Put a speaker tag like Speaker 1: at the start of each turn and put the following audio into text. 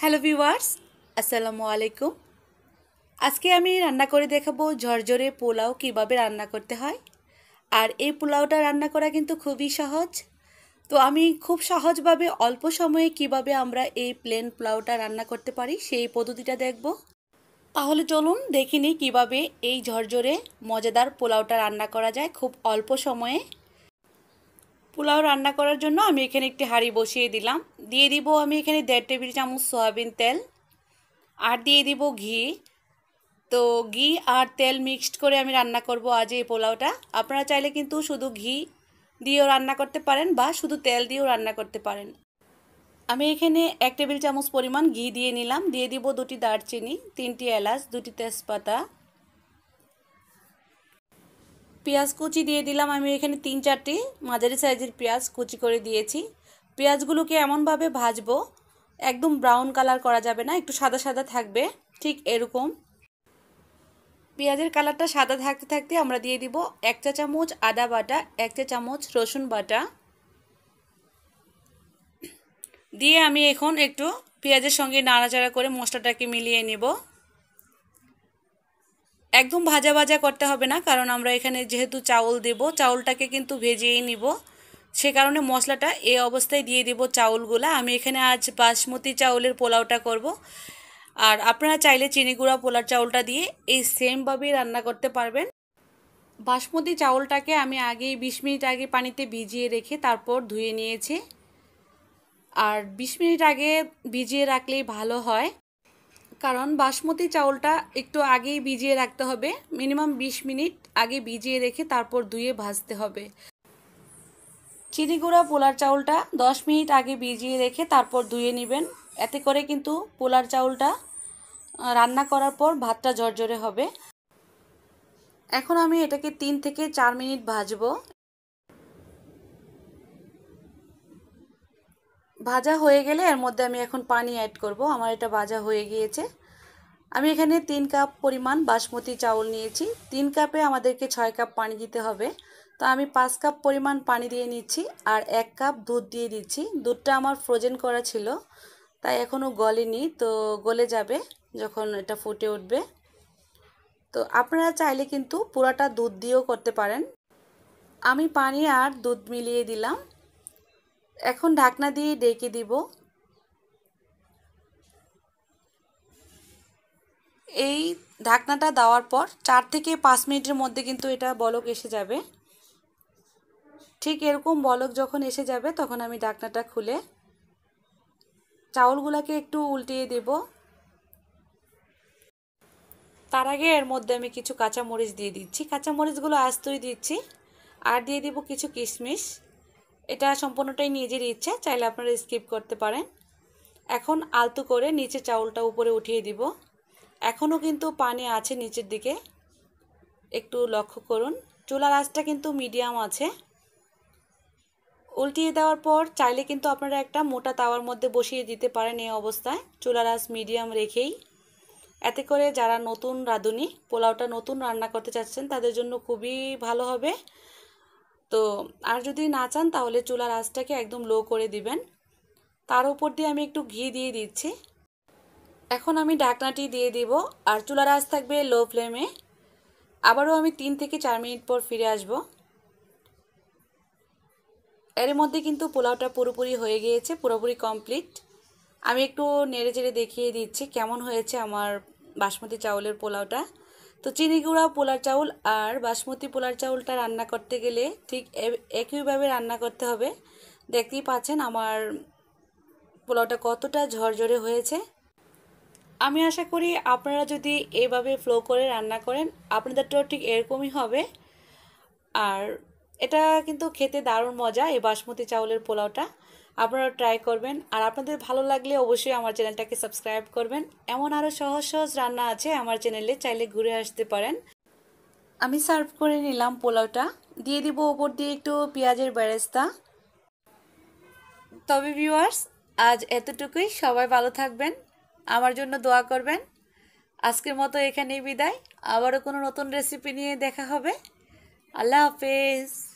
Speaker 1: Hello viewers আসসালামু আলাইকুম আজকে আমি রান্না করে দেখাবো ঝরঝরে পোলাও কিভাবে রান্না করতে হয় আর এই পোলাওটা রান্না করা কিন্তু খুবই সহজ তো আমি খুব সহজভাবে অল্প সময়ে কিভাবে আমরা এই প্লেন পোলাওটা রান্না করতে পারি সেই পদ্ধতিটা দেখব তাহলে চলুন দেখিনি কিভাবে কীভাবে এই ঝরঝরে মজাদার পোলাওটা রান্না করা যায় খুব অল্প সময়ে পোলাও রান্না করার জন্য আমি এখানে একটি হাঁড়ি বসিয়ে দিলাম দিয়ে দিব আমি এখানে দেড় টেবিল চামচ সয়াবিন তেল আর দিয়ে দিব ঘি তো ঘি আর তেল মিক্সড করে আমি রান্না করব আজ এই পোলাওটা আপনারা চাইলে কিন্তু শুধু ঘি দিয়েও রান্না করতে পারেন বা শুধু তেল দিয়েও রান্না করতে পারেন আমি এখানে এক টেবিল চামচ পরিমাণ ঘি দিয়ে নিলাম দিয়ে দিব দুটি দারচিনি তিনটি এলাচ দুটি তেজপাতা পেঁয়াজ কুচি দিয়ে দিলাম আমি এখানে তিন চারটি মাঝারি সাইজের পেঁয়াজ কুচি করে দিয়েছি পেঁয়াজগুলোকে এমনভাবে ভাজবো একদম ব্রাউন কালার করা যাবে না একটু সাদা সাদা থাকবে ঠিক এরকম পেঁয়াজের কালারটা সাদা থাকতে থাকতে আমরা দিয়ে দিব এক চা চামচ আদা বাটা এক চা চামচ রসুন বাটা দিয়ে আমি এখন একটু পেঁয়াজের সঙ্গে নাড়াচাড়া করে মশলাটাকে মিলিয়ে নেব একদম ভাজা ভাজা করতে হবে না কারণ আমরা এখানে যেহেতু চাউল দেব চাউলটাকে কিন্তু ভেজেই নিব সে কারণে মশলাটা এই অবস্থায় দিয়ে দেব চাউলগুলা আমি এখানে আজ বাসমতি চাউলের পোলাওটা করব। আর আপনারা চাইলে চিনি গুঁড়া পোলার চাউলটা দিয়ে এই সেমভাবেই রান্না করতে পারবেন বাসমতি চাউলটাকে আমি আগেই বিশ মিনিট আগে পানিতে ভিজিয়ে রেখে তারপর ধুয়ে নিয়েছি আর বিশ মিনিট আগে ভিজিয়ে রাখলেই ভালো হয় কারণ বাসমতি চাউলটা একটু আগেই ভিজিয়ে রাখতে হবে মিনিমাম ২০ মিনিট আগে ভিজিয়ে রেখে তারপর ধুয়ে ভাজতে হবে চিনি গুঁড়া পোলার চাউলটা 10 মিনিট আগে ভিজিয়ে রেখে তারপর ধুয়ে নেবেন এতে করে কিন্তু পোলার চাউলটা রান্না করার পর ভাতটা ঝরঝরে হবে এখন আমি এটাকে তিন থেকে চার মিনিট ভাজবো ভাজা হয়ে গেলে এর মধ্যে আমি এখন পানি অ্যাড করব আমার এটা ভাজা হয়ে গিয়েছে আমি এখানে তিন কাপ পরিমাণ বাসমতি চাউল নিয়েছি তিন কাপে আমাদেরকে ছয় কাপ পানি দিতে হবে তো আমি পাঁচ কাপ পরিমাণ পানি দিয়ে নিচ্ছি আর এক কাপ দুধ দিয়ে দিচ্ছি দুধটা আমার ফ্রোজেন করা ছিল তাই এখনও গলেনি তো গলে যাবে যখন এটা ফুটে উঠবে তো আপনারা চাইলে কিন্তু পুরাটা দুধ দিয়েও করতে পারেন আমি পানি আর দুধ মিলিয়ে দিলাম এখন ঢাকনা দিয়ে ডেকে দিব এই ঢাকনাটা দেওয়ার পর চার থেকে পাঁচ মিনিটের মধ্যে কিন্তু এটা বলক এসে যাবে ঠিক এরকম বলক যখন এসে যাবে তখন আমি ঢাকনাটা খুলে চাউলগুলোকে একটু উল্টিয়ে দেব তার আগে এর মধ্যে আমি কিছু কাঁচামরিচ দিয়ে দিচ্ছি কাঁচামরিচগুলো আস্তই দিচ্ছি আর দিয়ে দিব কিছু কিশমিশ এটা সম্পূর্ণটাই নিজের ইচ্ছা চাইলে আপনারা স্কিপ করতে পারেন এখন আলতু করে নিচে চাউলটা উপরে উঠিয়ে দিব এখনও কিন্তু পানি আছে নিচের দিকে একটু লক্ষ্য করুন চুলার আঁচটা কিন্তু মিডিয়াম আছে উল্টিয়ে দেওয়ার পর চাইলে কিন্তু আপনারা একটা মোটা তাওয়ার মধ্যে বসিয়ে দিতে পারেন এই অবস্থায় চুলার আঁচ মিডিয়াম রেখেই এতে করে যারা নতুন রাঁধুনি পোলাওটা নতুন রান্না করতে চাচ্ছেন তাদের জন্য খুবই ভালো হবে তো আর যদি না চান তাহলে চুলার আঁচটাকে একদম লো করে দিবেন তার উপর দিয়ে আমি একটু ঘি দিয়ে দিচ্ছি এখন আমি ঢাকনাটি দিয়ে দিব আর চুলার আঁচ থাকবে লো ফ্লেমে আবারও আমি তিন থেকে চার মিনিট পর ফিরে আসব এর মধ্যে কিন্তু পোলাওটা পুরোপুরি হয়ে গিয়েছে পুরোপুরি কমপ্লিট আমি একটু নেড়ে চেড়ে দেখিয়ে দিচ্ছি কেমন হয়েছে আমার বাসমতি চাউলের পোলাওটা তো চিনি গুঁড়া পোলার চাউল আর বাসমতি পোলার চাউলটা রান্না করতে গেলে ঠিক একইভাবে রান্না করতে হবে দেখতেই পাচ্ছেন আমার পোলাওটা কতটা ঝরঝরে হয়েছে আমি আশা করি আপনারা যদি এভাবে ফ্লো করে রান্না করেন আপনাদেরটাও ঠিক এরকমই হবে আর এটা কিন্তু খেতে দারুণ মজা এই বাসমতি চাউলের পোলাওটা আপনারা ট্রাই করবেন আর আপনাদের ভালো লাগলে অবশ্যই আমার চ্যানেলটাকে সাবস্ক্রাইব করবেন এমন আরও সহজ সহজ রান্না আছে আমার চ্যানেলে চাইলে ঘুরে আসতে পারেন আমি সার্ভ করে নিলাম পোলাওটা দিয়ে দিব ওপর দিয়ে একটু পেঁয়াজের বেরেস্তা তবে ভিউয়ার্স আজ এতটুকুই সবাই ভালো থাকবেন আমার জন্য দোয়া করবেন আজকের মতো এখানেই বিদায় আবারও কোনো নতুন রেসিপি নিয়ে দেখা হবে আল্লাহ হাফেজ